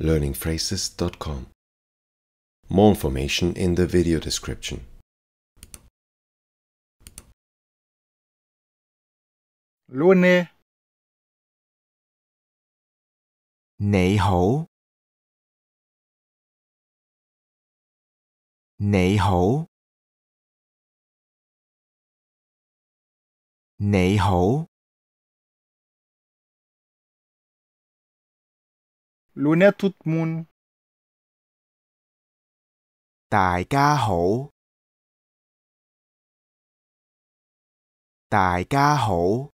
learningphrases.com. More information in the video description. Luôn nè. ho. hǒu. ho. hǒu. ho. Lune tut mun. Đại ca hổ. Đại ca hổ.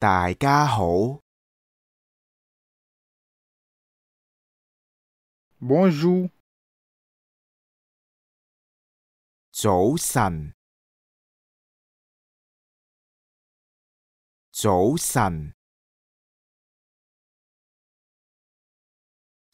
Đại ca hổ. Bonjour. 早晨。早晨。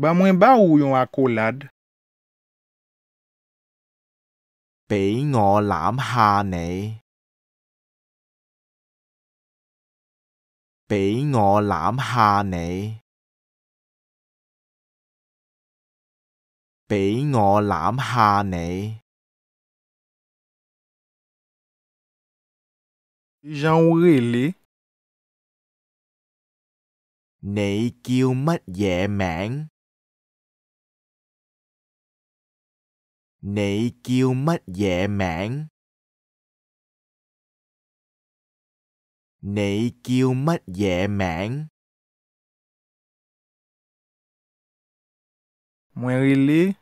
ba mwen ba ou yon akolad. Bị ngọ lãm hạ nị. Bị ngọ lãm hạ nị. Bị ngọ lãm hạ nị. Jean Willy. nǐ kêu mất dẹ mãn. 你叫乜嘢名？你叫乜嘢名？Mueili。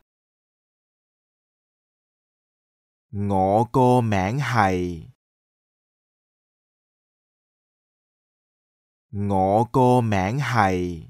我個名係，我個名係。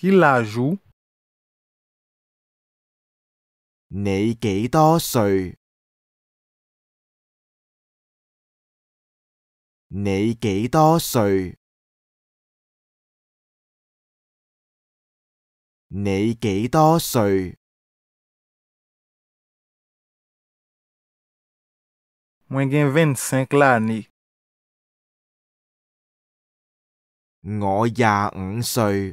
chỉ là rú. Nị kỹ to sùi. Nị kỹ to sùi. Nị kỹ to sùi. Mwen gen 25 l'année. Ngõ già ẩn sùi.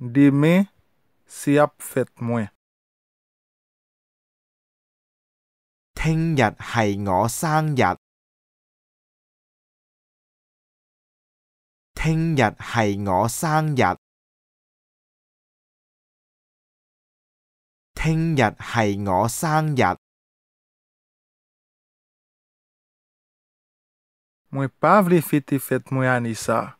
Deme si ap fet mwen. Thinh nhật hay ngõ sang nhật. Thinh nhật hay ngõ sang nhật. Thinh nhật hay ngõ sang nhật. Mwen pa vle fete fet mwen anisa.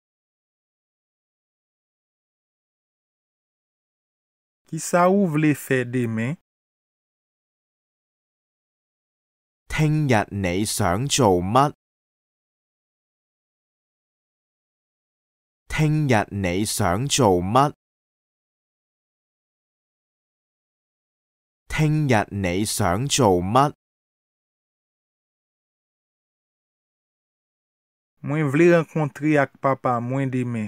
Ki sa ou vle fè demè? Thanh nhật nị sẵn trầu mắt. Thanh nhật nị sẵn trầu mắt. Thanh nhật nị sẵn trầu mắt. Mwen vle renkontri ak papa mwen demè.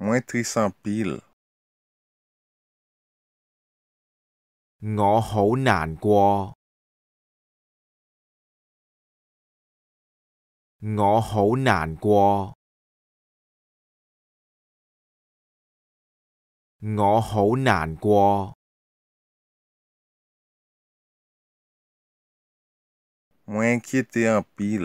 Mwen tris anpil. Ngõ hổ nàn qua. Ngõ hổ nàn qua. Ngõ hổ nàn qua. Mwen kite anpil.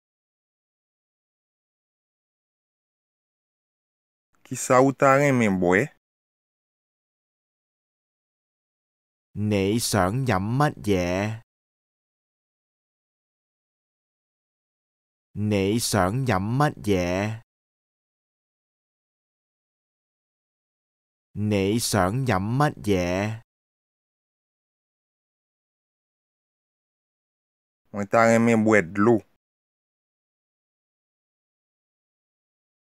ki sa ou ta remen bwe? Nị sởn nhậm mất dạ. Nị sởn nhậm mất dạ. Nị sởn nhậm mất dạ. Mwen ta remen bwe dlou.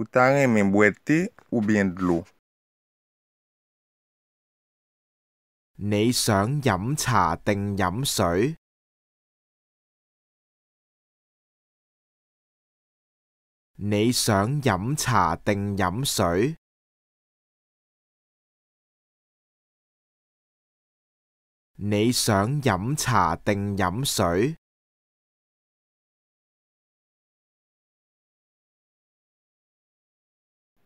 ou ta remen bwete ou bien dlo. Nị sởn dẫm trà tình dẫm sởi. Nị sởn dẫm trà tình dẫm sởi. Nị sởn dẫm trà tình dẫm sởi.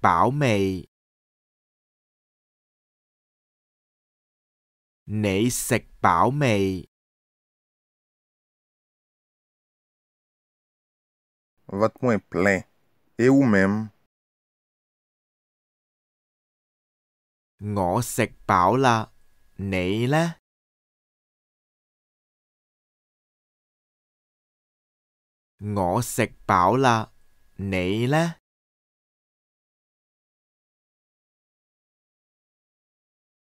bảo mày nể sạch bảo mày Votre mot est plein. Et où même? Ngõ sạch bảo là nể là. Ngõ sạch bảo là nể là.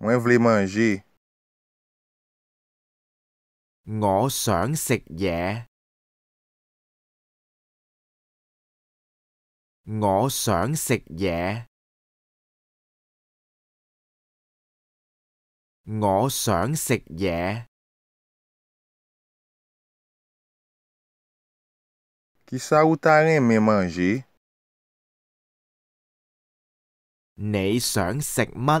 Mwen vle manje. Ngộ sởn xịt dạ. Ngộ sởn xịt dạ. Ngộ sởn xịt dạ. Ki sa ou ta reme manje? Nị sởn xịt mất.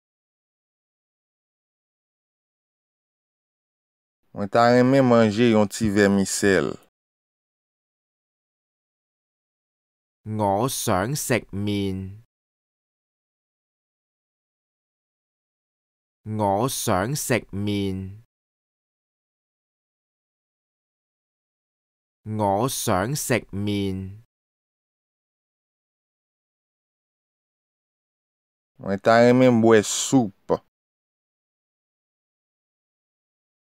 Wè tan reme manje yon ti ve mi sel. Ou shan sek men. Ou shan sek men. Ou shan sek men. Wè tan reme mwe soupe.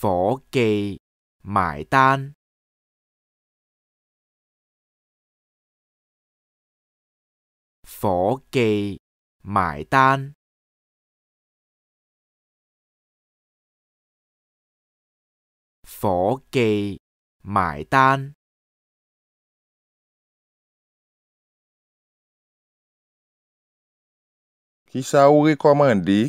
伙 kỳ 买单。伙 kỳ 买单。phổ kỳ mải tan Kisah uri kau đi.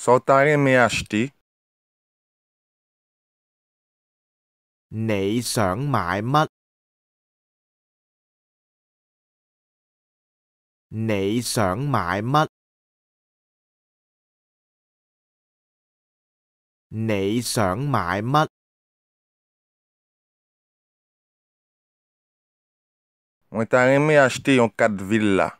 Soltarem me asti. Nị sởn mãi mất. Nị sởn mãi mất. Nị sởn mãi mất. Mwen ta reme achete yon kat vil la.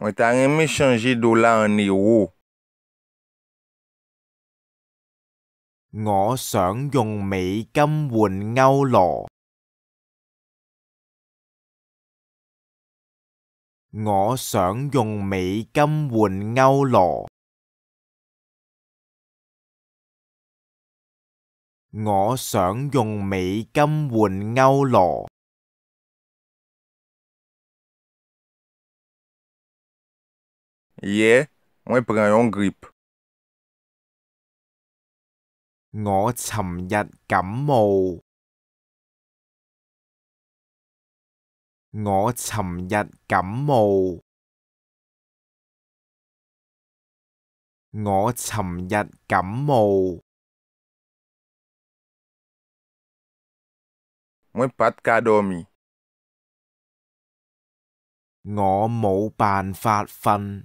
Mwen ta reme chanje dola an euro. Ngõ sởn dùng Mỹ Kim quỳnh ngâu lộ. Ngõ sởn dùng Mỹ Kim quỳnh ngâu lộ. Ngõ sởn dùng Mỹ Kim quỳnh ngâu lộ. 嘢，我朋友用 grip。我尋日感冒。我尋日感冒。我尋日感冒。我不加多米。我冇辦法瞓。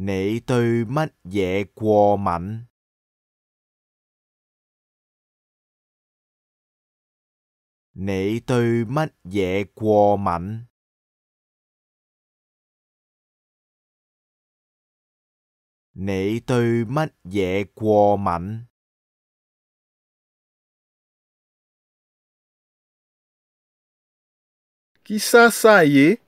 你對乜嘢過敏？你對乜嘢過敏？你對乜嘢過敏？Que sassá aí?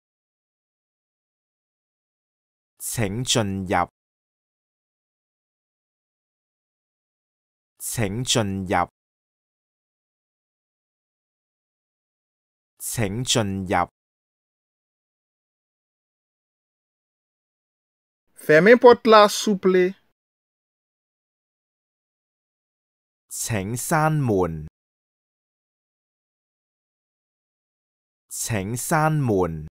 请进入。请进入。请进入。Fermez porte-là, s'il vous plaît. 请闩门，请闩门。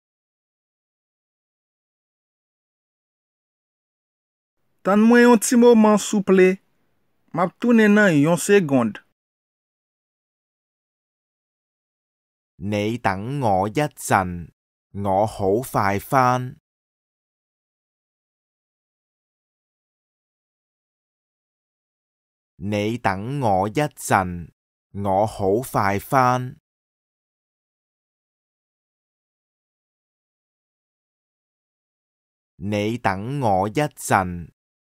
Tan mwen yon ti mouman souple, map toune nan yon segond. Nị tặng ngọ dách sành, ngọ hổ phài phan. Nị tặng ngọ dách sành, ngọ hổ phài phan. Nị tặng ngọ dách sành,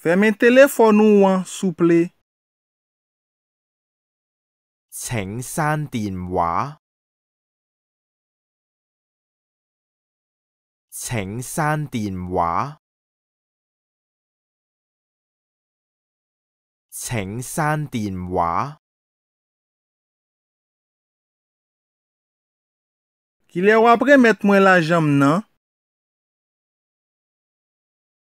Fè men telefon ou an, souple. Chek san din mwa. Chek san din mwa. Chek san din mwa. Ki le wapre met mwen la jam nan?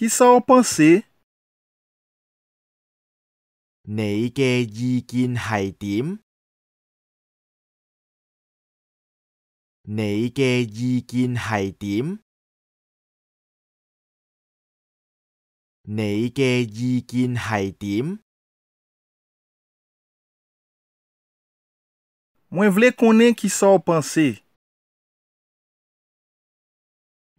Ki sa an panse? Nị 嘅意見係點？你嘅意見係點？你嘅意見係點？Moi voulais connaître qui ça pensait.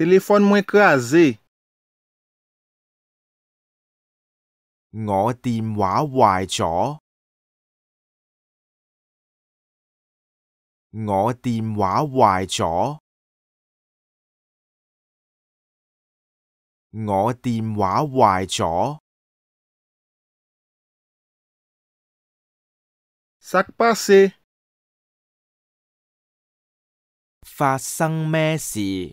Telefon mwen krasè. Ngõ điện thoại hoài chó. Ngõ điện thoại hoài chó. Ngõ điện thoại hoài chó. Sắc passé. Phát sinh mẹ gì?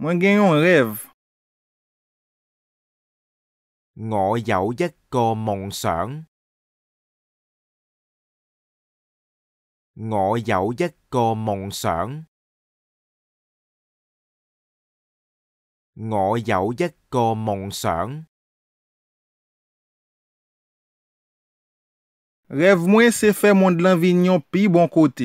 Mwen gen yon rev. Ngộ dẫu giấc cơm mộng sởn. Ngộ dẫu giấc cơm mộng sởn. Ngộ dẫu giấc cơm mộng sởn. Rev mwen se fè moun de l'anvignon pi bon kote.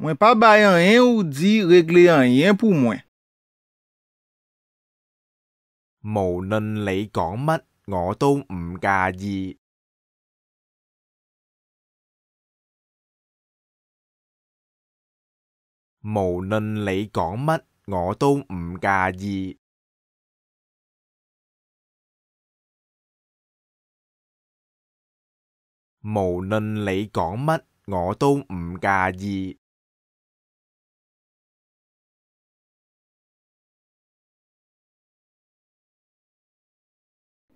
Mwen pa bayan yen ou di regle an yen pou mwen. Mù nên lị còn mất, ngộ tôn 唔 cà gì. Mù nên lị còn mất, ngộ tôn 唔 cà gì. Mù nên lị còn mất, ngộ tôn 唔 cà gì.